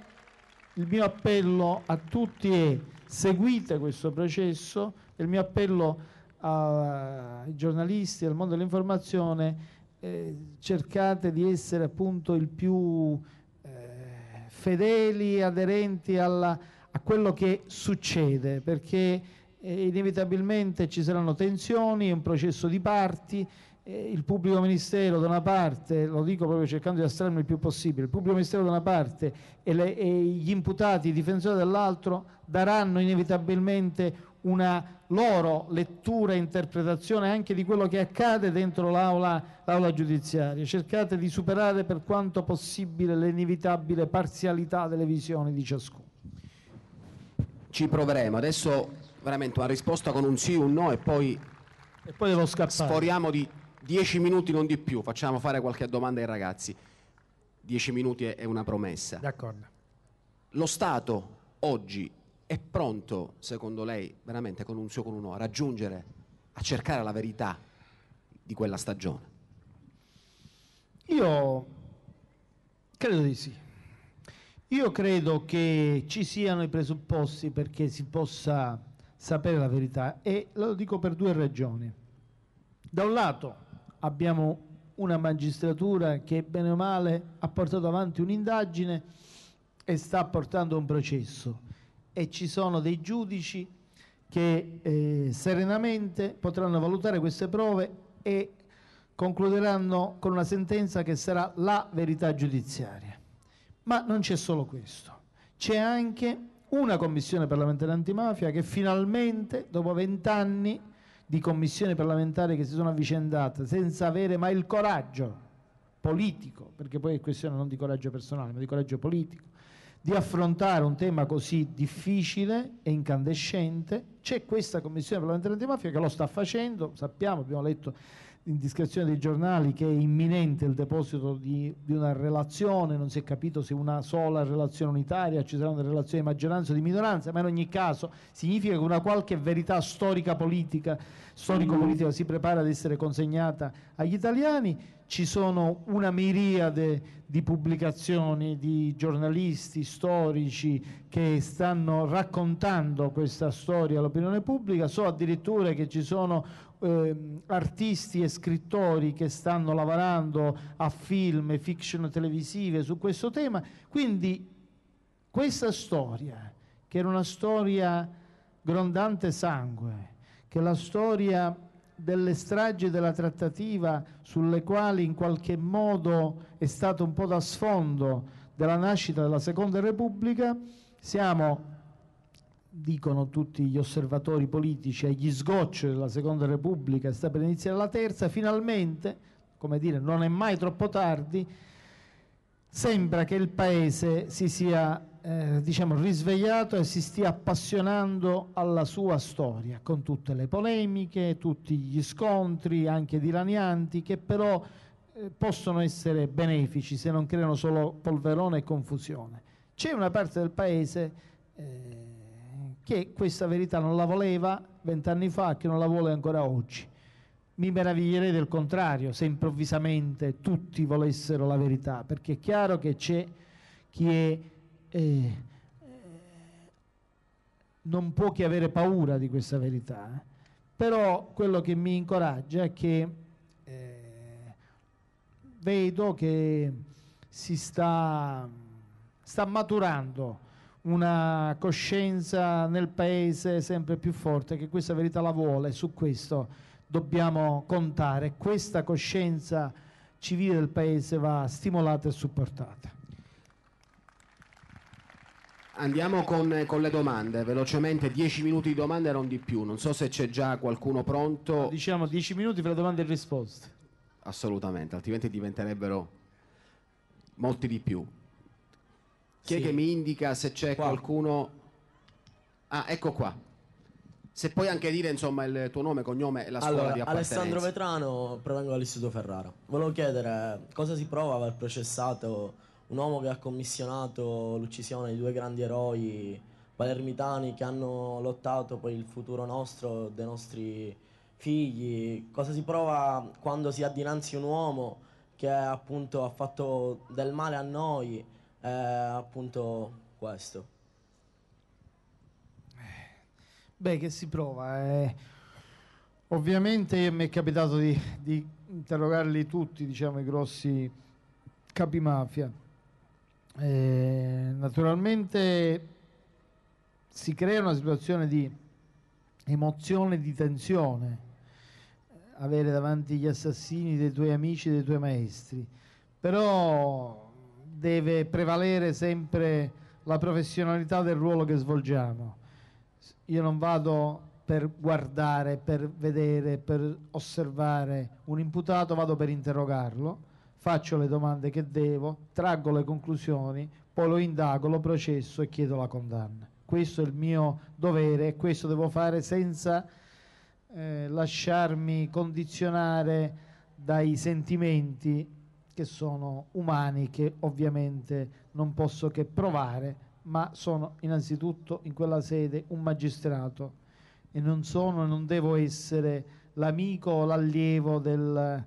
il mio appello a tutti è seguite questo processo, il mio appello ai giornalisti, al mondo dell'informazione è eh, cercate di essere appunto il più eh, fedeli, aderenti alla, a quello che succede, perché eh, inevitabilmente ci saranno tensioni, è un processo di parti, eh, il pubblico ministero da una parte, lo dico proprio cercando di astrarmi il più possibile, il pubblico ministero da una parte e, le, e gli imputati, i difensori dall'altro daranno inevitabilmente un una loro lettura e interpretazione anche di quello che accade dentro l'aula, giudiziaria. Cercate di superare per quanto possibile l'inevitabile parzialità delle visioni di ciascuno. Ci proveremo. Adesso veramente una risposta con un sì, un no e poi, e poi devo sforiamo di dieci minuti, non di più. Facciamo fare qualche domanda ai ragazzi. Dieci minuti è una promessa. D'accordo. Lo Stato oggi è pronto, secondo lei, veramente con un suo con un no, a raggiungere, a cercare la verità di quella stagione? Io credo di sì. Io credo che ci siano i presupposti perché si possa sapere la verità e lo dico per due ragioni. Da un lato abbiamo una magistratura che bene o male ha portato avanti un'indagine e sta portando un processo e ci sono dei giudici che eh, serenamente potranno valutare queste prove e concluderanno con una sentenza che sarà la verità giudiziaria. Ma non c'è solo questo, c'è anche una commissione parlamentare antimafia che finalmente, dopo vent'anni di commissioni parlamentari che si sono avvicendate senza avere mai il coraggio politico, perché poi è questione non di coraggio personale, ma di coraggio politico, di affrontare un tema così difficile e incandescente. C'è questa commissione parlamentare antimafia che lo sta facendo, sappiamo, abbiamo letto in discrezione dei giornali che è imminente il deposito di, di, una relazione, non si è capito se una sola relazione unitaria, ci saranno relazioni di maggioranza o di minoranza, ma in ogni caso significa che una qualche verità storica politica, storico-politica si prepara ad essere consegnata agli italiani ci sono una miriade di pubblicazioni di giornalisti, storici che stanno raccontando questa storia all'opinione pubblica, so addirittura che ci sono eh, artisti e scrittori che stanno lavorando a film e fiction televisive su questo tema, quindi questa storia, che era una storia grondante sangue, che la storia delle stragi della trattativa sulle quali in qualche modo è stato un po' da sfondo della nascita della Seconda Repubblica, siamo, dicono tutti gli osservatori politici, agli sgoccioli della Seconda Repubblica, sta per iniziare la terza, finalmente, come dire, non è mai troppo tardi, sembra che il Paese si sia eh, diciamo, risvegliato e si stia appassionando alla sua storia, con tutte le polemiche, tutti gli scontri, anche dilanianti, che però eh, possono essere benefici se non creano solo polverone e confusione. C'è una parte del paese eh, che questa verità non la voleva vent'anni fa, e che non la vuole ancora oggi. Mi meraviglierei del contrario se improvvisamente tutti volessero la verità, perché è chiaro che c'è chi è eh, non può che avere paura di questa verità, eh. però quello che mi incoraggia è che eh, vedo che si sta, sta maturando una coscienza nel paese sempre più forte che questa verità la vuole, su questo dobbiamo contare, questa coscienza civile del paese va stimolata e supportata. Andiamo con, eh, con, le domande, velocemente 10 minuti di domande non di più, non so se c'è già qualcuno pronto. Diciamo 10 minuti per domande e risposte. Assolutamente, altrimenti diventerebbero molti di più. Chi sì. è che mi indica se c'è qua. qualcuno? Ah, ecco qua. Se puoi anche dire insomma il tuo nome, cognome e la scuola allora, di appartenenza. Alessandro Vetrano, provengo dall'Istituto Ferrara. Volevo chiedere cosa si prova per processato un uomo che ha commissionato l'uccisione di due grandi eroi palermitani che hanno lottato per il futuro nostro, dei nostri figli. Cosa si prova quando si ha dinanzi un uomo che appunto ha fatto del male a noi? È appunto questo. Beh, che si prova. Eh. Ovviamente mi è capitato di, di interrogarli tutti, diciamo, i grossi capimafia eh, naturalmente si crea una situazione di emozione, e di tensione, eh, avere davanti gli assassini dei tuoi amici, e dei tuoi maestri, però deve prevalere sempre la professionalità del ruolo che svolgiamo. Io non vado per guardare, per vedere, per osservare un imputato, vado per interrogarlo faccio le domande che devo, traggo le conclusioni, poi lo indago, lo processo e chiedo la condanna. Questo è il mio dovere e questo devo fare senza eh, lasciarmi condizionare dai sentimenti che sono umani, che ovviamente non posso che provare, ma sono innanzitutto in quella sede un magistrato e non sono e non devo essere l'amico o l'allievo del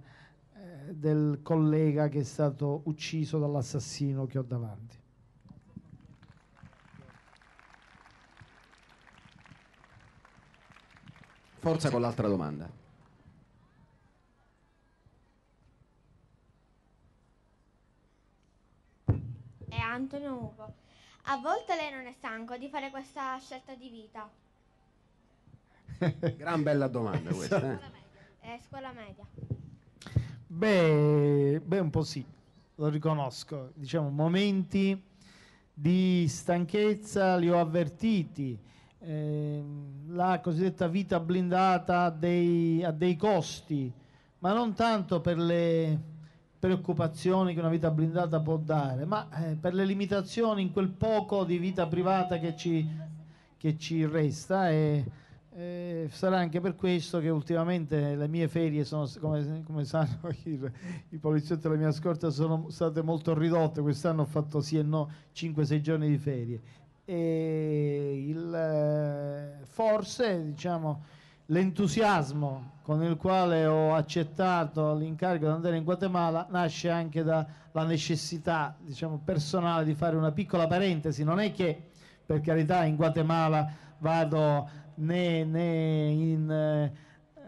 del collega che è stato ucciso dall'assassino che ho davanti. Forza con l'altra domanda. È Antonio Ugo. A volte lei non è stanco di fare questa scelta di vita? Gran bella domanda questa. Eh? È scuola media. Beh, beh, un po' sì, lo riconosco. Diciamo, momenti di stanchezza li ho avvertiti. Eh, la cosiddetta vita blindata ha dei, ha dei costi, ma non tanto per le preoccupazioni che una vita blindata può dare, ma eh, per le limitazioni in quel poco di vita privata che ci, che ci resta. E, eh, sarà anche per questo che ultimamente le mie ferie sono, come, come sanno i, i, poliziotti della mia scorta, sono state molto ridotte. Quest'anno ho fatto sì e no 5-6 giorni di ferie. E il, eh, forse diciamo, l'entusiasmo con il quale ho accettato l'incarico di andare in Guatemala nasce anche dalla necessità diciamo, personale di fare una piccola parentesi. Non è che per carità in Guatemala vado né, né in, eh,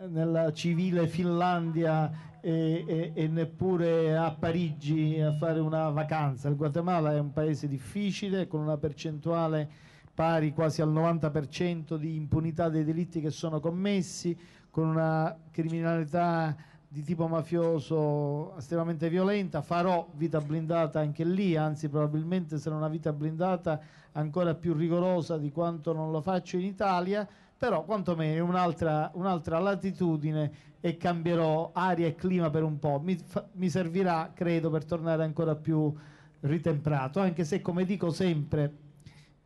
nella civile Finlandia e, e, e, neppure a Parigi a fare una vacanza. Il Guatemala è un paese difficile con una percentuale pari quasi al 90% di impunità dei delitti che sono commessi, con una criminalità di tipo mafioso estremamente violenta, farò vita blindata anche lì, anzi probabilmente sarà una vita blindata ancora più rigorosa di quanto non lo faccio in Italia, però quantomeno è un'altra, un'altra latitudine e cambierò aria e clima per un po', mi, fa, mi servirà credo per tornare ancora più ritemprato, anche se come dico sempre,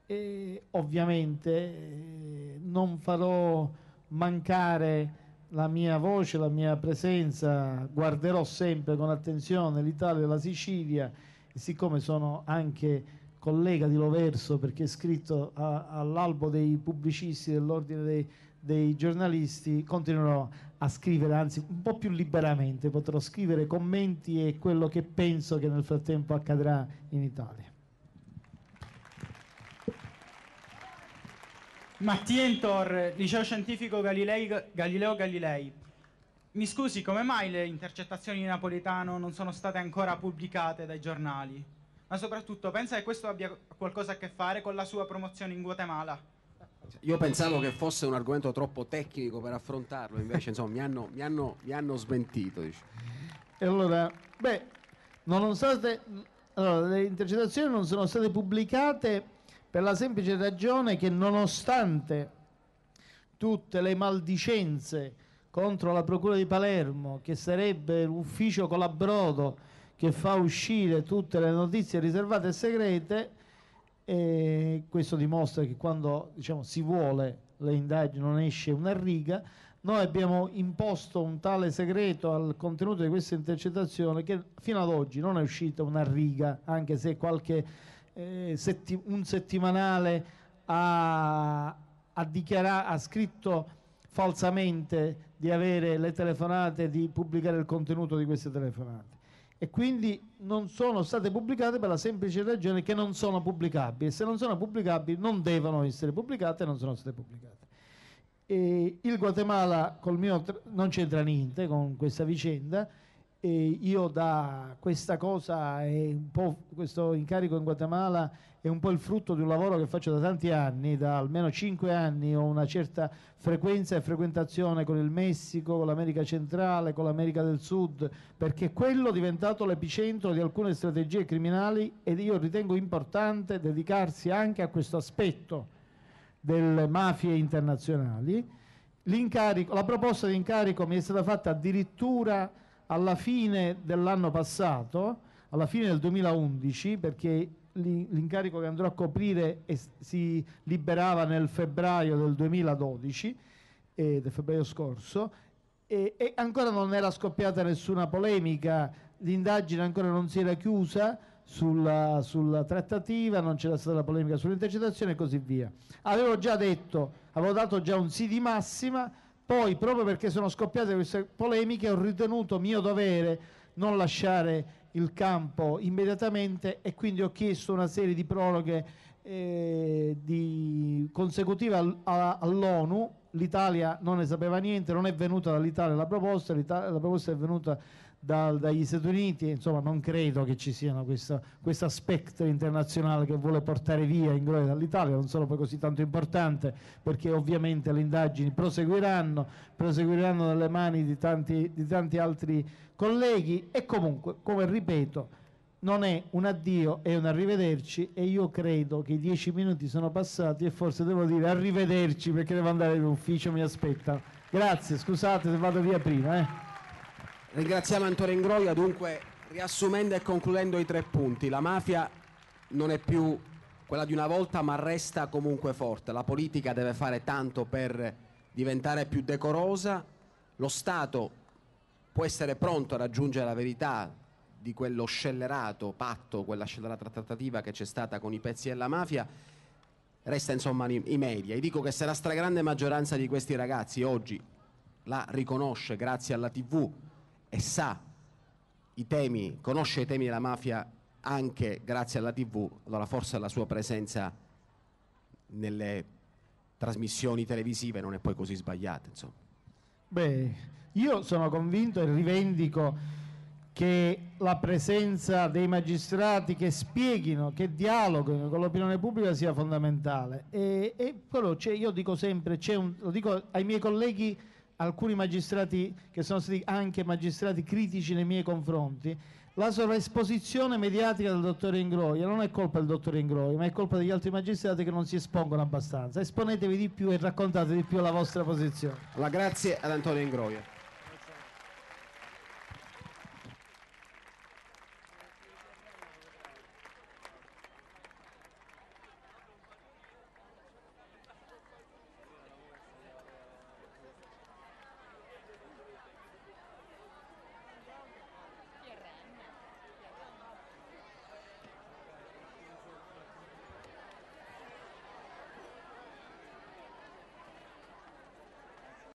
eh, ovviamente eh, non farò mancare la mia voce, la mia presenza, guarderò sempre con attenzione l'Italia e la Sicilia e siccome sono anche collega di Loverso perché è scritto all'albo dei pubblicisti dell'ordine dei, dei giornalisti, continuerò a scrivere, anzi un po' più liberamente potrò scrivere commenti e quello che penso che nel frattempo accadrà in Italia. Mattientor, liceo scientifico Galilei, Galileo Galilei. Mi scusi, come mai le intercettazioni di Napoletano non sono state ancora pubblicate dai giornali? Ma soprattutto, pensa che questo abbia qualcosa a che fare con la sua promozione in Guatemala? Io pensavo che fosse un argomento troppo tecnico per affrontarlo, invece insomma, mi, hanno, mi, hanno, mi hanno smentito. Dice. E allora, beh, non state, allora, le intercettazioni non sono state pubblicate per la semplice ragione che nonostante tutte le maldicenze contro la Procura di Palermo, che sarebbe l'ufficio colabrodo che fa uscire tutte le notizie riservate e segrete, e questo dimostra che quando diciamo, si vuole le indagini non esce una riga, noi abbiamo imposto un tale segreto al contenuto di questa intercettazione che fino ad oggi non è uscita una riga, anche se qualche eh, setti un settimanale ha, ha, ha scritto falsamente di avere le telefonate, di pubblicare il contenuto di queste telefonate e quindi non sono state pubblicate per la semplice ragione che non sono pubblicabili e se non sono pubblicabili non devono essere pubblicate e non sono state pubblicate. E il Guatemala non c'entra niente con questa vicenda, e io da questa cosa e un po' questo incarico in Guatemala è un po' il frutto di un lavoro che faccio da tanti anni, da almeno 5 anni ho una certa frequenza e frequentazione con il Messico, con l'America centrale, con l'America del Sud, perché quello è diventato l'epicentro di alcune strategie criminali ed io ritengo importante dedicarsi anche a questo aspetto delle mafie internazionali. la proposta di incarico mi è stata fatta addirittura alla fine dell'anno passato, alla fine del 2011, perché l'incarico che andrò a coprire si liberava nel febbraio del 2012, eh, del febbraio scorso, e, e ancora non era scoppiata nessuna polemica, l'indagine ancora non si era chiusa, sulla, sulla, trattativa, non c'era stata la polemica sull'intercettazione e così via. Avevo già detto, avevo dato già un sì di massima, poi, proprio perché sono scoppiate queste polemiche, ho ritenuto mio dovere non lasciare il campo immediatamente e quindi ho chiesto una serie di proroghe eh, di consecutive al, all'ONU. L'Italia non ne sapeva niente, non è venuta dall'Italia la proposta, la proposta è venuta dal, dagli Stati Uniti, insomma non credo che ci siano questa, questa spectra internazionale che vuole portare via in gloria dall'Italia, non sono poi così tanto importante perché ovviamente le indagini proseguiranno, proseguiranno nelle mani di tanti, di tanti altri colleghi e comunque, come ripeto, non è un addio, è un arrivederci e io credo che i dieci minuti sono passati e forse devo dire arrivederci perché devo andare in ufficio, mi aspetta. Grazie, scusate se vado via prima. Eh. Ringraziamo Antonio Ingroia, dunque riassumendo e concludendo i tre punti, la mafia non è più quella di una volta ma resta comunque forte, la politica deve fare tanto per diventare più decorosa, lo Stato può essere pronto a raggiungere la verità di quello scellerato patto, quella scellerata trattativa che c'è stata con i pezzi della mafia, resta insomma i media. E dico che se la stragrande maggioranza di questi ragazzi oggi la riconosce grazie alla TV, e sa i temi, conosce i temi della mafia anche grazie alla TV, allora forse la sua presenza nelle trasmissioni televisive non è poi così sbagliata. Insomma. Beh, io sono convinto e rivendico che la presenza dei magistrati che spieghino, che dialogano con l'opinione pubblica sia fondamentale. E, e però io dico sempre, un, lo dico ai miei colleghi alcuni magistrati che sono stati anche magistrati critici nei miei confronti, la sovraesposizione mediatica del dottore Ingroia non è colpa del dottore Ingroia, ma è colpa degli altri magistrati che non si espongono abbastanza. Esponetevi di più e raccontate di più la vostra posizione. La grazie ad Antonio Ingroia.